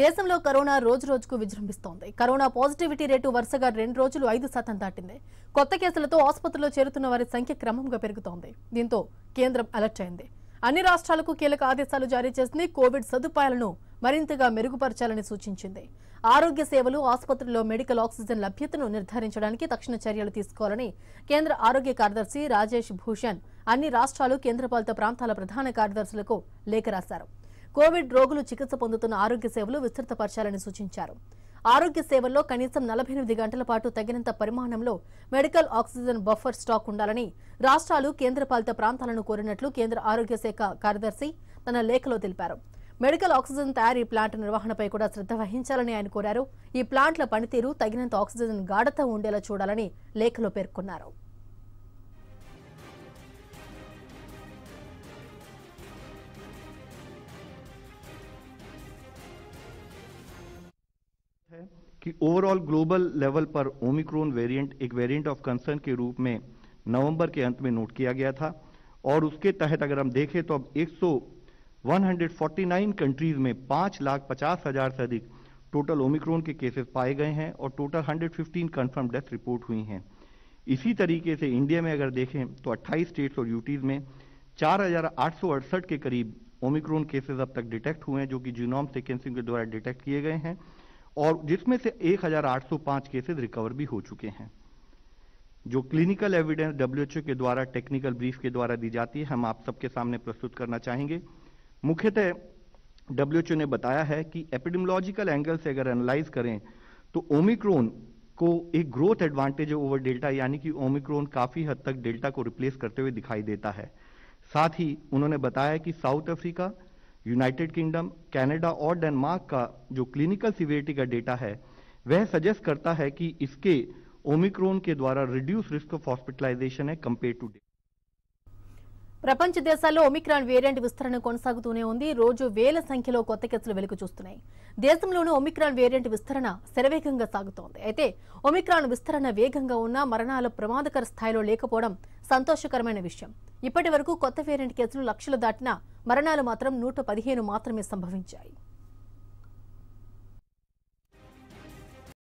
దేశంలో కరోనా రోజు రోజుకు విజృంభిస్తోంది కరోనా పాజిటివిటీ రేటు వరుసగా రెండు రోజులు ఐదు శాతం దాటింది కొత్త కేసులతో ఆసుపత్రిలో చేరుతున్న వారి సంఖ్య క్రమంగా పెరుగుతోంది దీంతో కేంద్రం అలర్ట్ అయింది అన్ని రాష్ట్రాలకు కీలక ఆదేశాలు జారీ చేసింది కోవిడ్ సదుపాయాలను మరింతగా మెరుగుపరచాలని సూచించింది ఆరోగ్య సేవలు ఆసుపత్రుల్లో మెడికల్ ఆక్సిజన్ లభ్యతను నిర్ధారించడానికి తక్షణ చర్యలు తీసుకోవాలని కేంద్ర ఆరోగ్య కార్యదర్శి రాజేష్ భూషణ్ అన్ని రాష్ట్రాలు కేంద్రపాలిత ప్రాంతాల ప్రధాన కార్యదర్శులకు లేఖ రాశారు కోవిడ్ రోగులు చికిత్స పొందుతున్న ఆరోగ్య సేవలు విస్తృతపరచాలని సూచించారు ఆరోగ్య సేవల్లో కనీసం నలభై ఎనిమిది గంటల పాటు తగినంత పరిమాణంలో మెడికల్ ఆక్సిజన్ బఫర్ స్టాక్ ఉండాలని రాష్ట్రాలు కేంద్రపాలిత ప్రాంతాలను కోరినట్లు కేంద్ర ఆరోగ్య శాఖ కార్యదర్శి తన లేఖలో తెలిపారు మెడికల్ ఆక్సిజన్ తయారీ ప్లాంట్ నిర్వహణపై కూడా శ్రద్ధ వహించాలని ఆయన కోరారు ఈ ప్లాంట్ల పనితీరు తగినంత ఆక్సిజన్ గాఢత ఉండేలా చూడాలని లేఖలో పేర్కొన్నారు है कि ओवरऑल ग्लोबल लेवल पर ओमिक्रोन वेरिएंट एक वेरिएंट ऑफ कंसर्न के रूप में नवंबर के अंत में नोट किया गया था और उसके तहत अगर हम देखें तो अब 100 149 कंट्रीज में पांच लाख पचास हजार से अधिक टोटल ओमिक्रोन के केसेस पाए गए हैं और टोटल 115 कंफर्म डेथ रिपोर्ट हुई हैं इसी तरीके से इंडिया में अगर देखें तो 28 स्टेट्स और यूटीज में चार के करीब ओमिक्रोन केसेज अब तक डिटेक्ट हुए हैं जो कि जीनोम सिक्वेंसिंग के द्वारा डिटेक्ट किए गए हैं और जिसमें से 1805 केसेस रिकवर भी हो चुके हैं जो क्लिनिकल एविडेंस डब्ल्यूएचओ के द्वारा टेक्निकल ब्रीफ के द्वारा दी जाती है हम आप सबके सामने प्रस्तुत करना चाहेंगे मुख्यतः डब्ल्यूएचओ ने बताया है कि एपिडेमोलॉजिकल एंगल से अगर एनालाइज करें तो ओमिक्रोन को एक ग्रोथ एडवांटेज ओवर डेल्टा यानी कि ओमिक्रोन काफी हद तक डेल्टा को रिप्लेस करते हुए दिखाई देता है साथ ही उन्होंने बताया कि South Africa United Kingdom Canada और डेनमार्क का जो क्लिनिकल सिवियरिटी का डेटा है वह सजेस्ट करता है कि इसके ओमिक्रोन के द्वारा रिड्यूस रिस्क ऑफ हॉस्पिटलाइजेशन है कंपेयर टू ప్రపంచ దేశాల్లో ఒమిక్రాన్ వేరియంట్ విస్తరణ కొనసాగుతూనే ఉంది రోజు వేల సంఖ్యలో కొత్త కేసులు వెలుగు చూస్తున్నాయి దేశంలోనూ ఒమిక్రాన్ వేరియంట్ విస్తరణ శరవేగంగా సాగుతోంది అయితే ఒమిక్రాన్ విస్తరణ వేగంగా ఉన్నా మరణాల ప్రమాదకర స్థాయిలో లేకపోవడం సంతోషకరమైన విషయం ఇప్పటి కొత్త వేరియంట్ కేసులు లక్షలు దాటినా మరణాలు మాత్రం నూట పదిహేను మాత్రమే సంభవించాయి